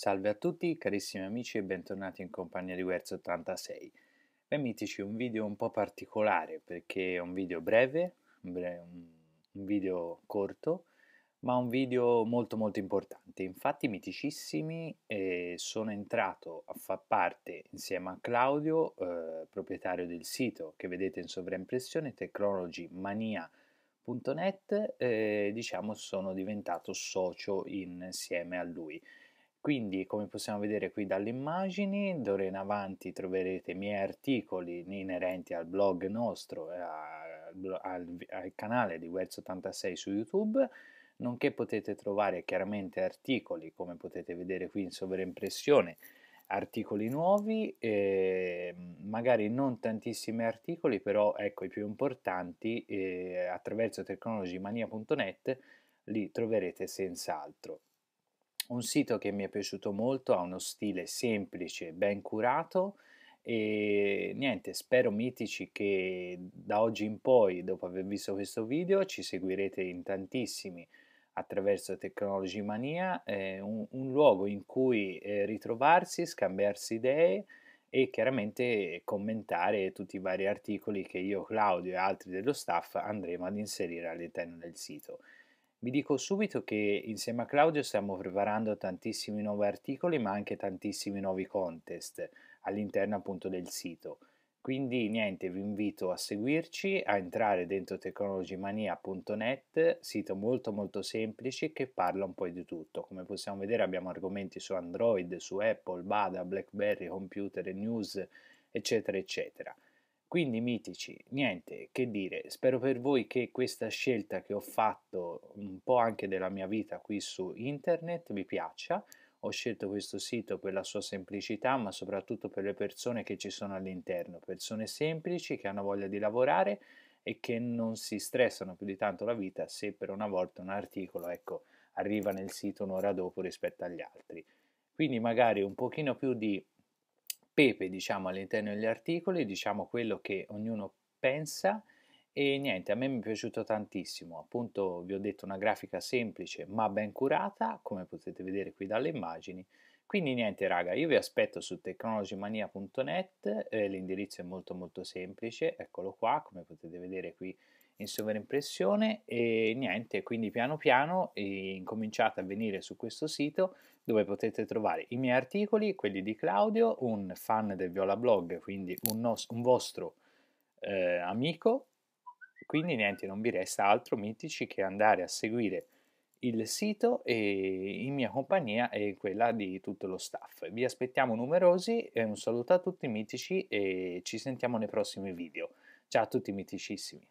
Salve a tutti carissimi amici e bentornati in compagnia di Werz 86. Beh mitici, un video un po' particolare perché è un video breve, un video corto, ma un video molto molto importante. Infatti miticissimi eh, sono entrato a far parte insieme a Claudio, eh, proprietario del sito che vedete in sovraimpressione technologymania.net, eh, diciamo sono diventato socio insieme a lui. Quindi, come possiamo vedere qui dalle immagini, d'ora in avanti troverete i miei articoli inerenti al blog nostro, al, al, al canale di Wells86 su YouTube, nonché potete trovare chiaramente articoli, come potete vedere qui in sovraimpressione, articoli nuovi, eh, magari non tantissimi articoli, però ecco i più importanti eh, attraverso tecnologimania.net li troverete senz'altro un sito che mi è piaciuto molto, ha uno stile semplice, ben curato e niente, spero mitici che da oggi in poi, dopo aver visto questo video, ci seguirete in tantissimi attraverso Technology Mania, eh, un, un, luogo in cui eh, ritrovarsi, scambiarsi idee e chiaramente commentare tutti i vari articoli che io, Claudio e altri dello staff andremo ad inserire all'interno del sito. Vi dico subito che insieme a Claudio stiamo preparando tantissimi nuovi articoli ma anche tantissimi nuovi contest all'interno appunto del sito. Quindi niente, vi invito a seguirci, a entrare dentro technologymania.net, sito molto molto semplice che parla un po' di tutto. Come possiamo vedere abbiamo argomenti su Android, su Apple, Bada, Blackberry, computer, news, eccetera eccetera. Quindi mitici, niente che dire, spero per voi che questa scelta che ho fatto un po' anche della mia vita qui su internet vi piaccia. Ho scelto questo sito per la sua semplicità, ma soprattutto per le persone che ci sono all'interno, persone semplici che hanno voglia di lavorare e che non si stressano più di tanto la vita se per una volta un articolo ecco, arriva nel sito un'ora dopo rispetto agli altri. Quindi magari un pochino più di pepe diciamo all'interno degli articoli, diciamo quello che ognuno pensa e niente, a me mi è piaciuto tantissimo, appunto vi ho detto una grafica semplice ma ben curata, come potete vedere qui dalle immagini, quindi niente raga, io vi aspetto su technologymania.net, eh, l'indirizzo è molto molto semplice, eccolo qua, come potete vedere qui in sovraimpressione e niente, quindi piano piano incominciate a venire su questo sito dove potete trovare i miei articoli, quelli di Claudio, un fan del Viola Blog, quindi un, nos- un vostro eh, amico. Quindi niente, non vi resta altro mitici che andare a seguire il sito e in mia compagnia e quella di tutto lo staff. Vi aspettiamo numerosi un saluto a tutti mitici e ci sentiamo nei prossimi video. Ciao a tutti miticissimi.